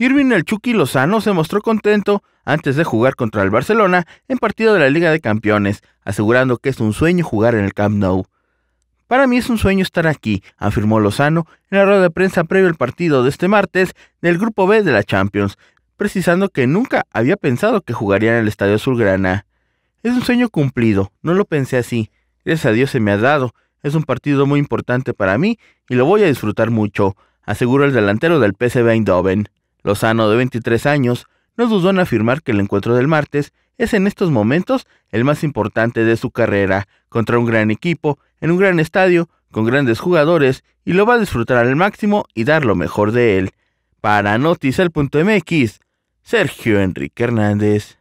Irving El Chucky Lozano se mostró contento antes de jugar contra el Barcelona en partido de la Liga de Campeones, asegurando que es un sueño jugar en el Camp Nou. Para mí es un sueño estar aquí, afirmó Lozano en la rueda de prensa previo al partido de este martes del Grupo B de la Champions, precisando que nunca había pensado que jugaría en el Estadio Azulgrana. Es un sueño cumplido, no lo pensé así. Gracias a Dios se me ha dado. Es un partido muy importante para mí y lo voy a disfrutar mucho, aseguró el delantero del PSV Eindhoven. Lozano, de 23 años, no dudó en afirmar que el encuentro del martes es en estos momentos el más importante de su carrera, contra un gran equipo, en un gran estadio, con grandes jugadores, y lo va a disfrutar al máximo y dar lo mejor de él. Para Noticel.mx, Sergio Enrique Hernández.